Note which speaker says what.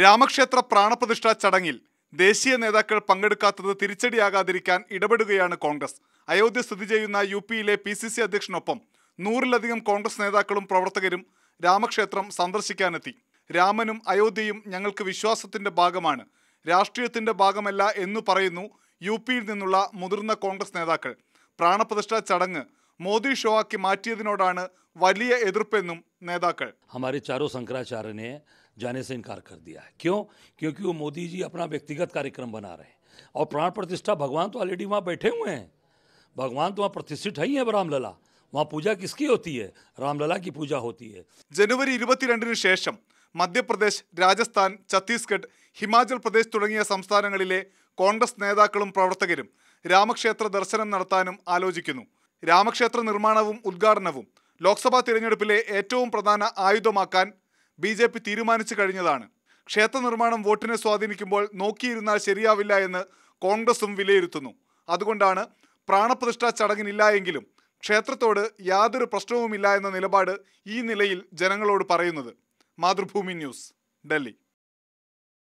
Speaker 1: രാമക്ഷേത്ര പ്രാണപ്രതിഷ്ഠാ ചടങ്ങിൽ ദേശീയ നേതാക്കൾ പങ്കെടുക്കാത്തത് തിരിച്ചടിയാകാതിരിക്കാൻ ഇടപെടുകയാണ് കോൺഗ്രസ് അയോധ്യ സ്ഥിതി ചെയ്യുന്ന യു പിയിലെ പി സി സി അധ്യക്ഷനൊപ്പം നൂറിലധികം കോൺഗ്രസ് നേതാക്കളും പ്രവർത്തകരും രാമക്ഷേത്രം സന്ദർശിക്കാനെത്തി രാമനും അയോധ്യയും ഞങ്ങൾക്ക് വിശ്വാസത്തിന്റെ ഭാഗമാണ് രാഷ്ട്രീയത്തിന്റെ ഭാഗമല്ല എന്ന് പറയുന്നു യു പിയിൽ നിന്നുള്ള മുതിർന്ന കോൺഗ്രസ് നേതാക്കൾ പ്രാണപ്രതിഷ്ഠാ ചടങ്ങ് मोदी षोवा
Speaker 2: वाली नेता हमारे चारों शंकराचार्य ने जाने से इनकार कर दिया है क्यों क्योंकि वो मोदी जी अपना व्यक्तिगत कार्यक्रम बना रहे हैं और प्राण प्रतिष्ठा भगवान तो ऑलरेडी वहाँ बैठे हुए हैं भगवान तो वहाँ प्रतिष्ठित है ही है रामलला वहाँ पूजा किसकी होती है रामलला की पूजा होती है जनवरी इति शेष मध्य
Speaker 1: प्रदेश राजस्थान छत्तीसगढ़ हिमाचल प्रदेश तुंग संस्थान कांग्रेस नेता प्रवर्तरुम रामक्षेत्र दर्शन आलोचिकों രാമക്ഷേത്ര നിർമ്മാണവും ഉദ്ഘാടനവും ലോക്സഭാ തിരഞ്ഞെടുപ്പിലെ ഏറ്റവും പ്രധാന ആയുധമാക്കാൻ ബി ജെ പി തീരുമാനിച്ചു കഴിഞ്ഞതാണ് ക്ഷേത്ര നിർമ്മാണം വോട്ടിനെ സ്വാധീനിക്കുമ്പോൾ നോക്കിയിരുന്നാൽ ശരിയാവില്ല എന്ന് കോൺഗ്രസും വിലയിരുത്തുന്നു അതുകൊണ്ടാണ് പ്രാണപ്രതിഷ്ഠാ ചടങ്ങിനില്ല എങ്കിലും ക്ഷേത്രത്തോട് യാതൊരു പ്രശ്നവുമില്ല എന്ന നിലപാട് ഈ നിലയിൽ ജനങ്ങളോട് പറയുന്നത് മാതൃഭൂമി ന്യൂസ് ഡൽഹി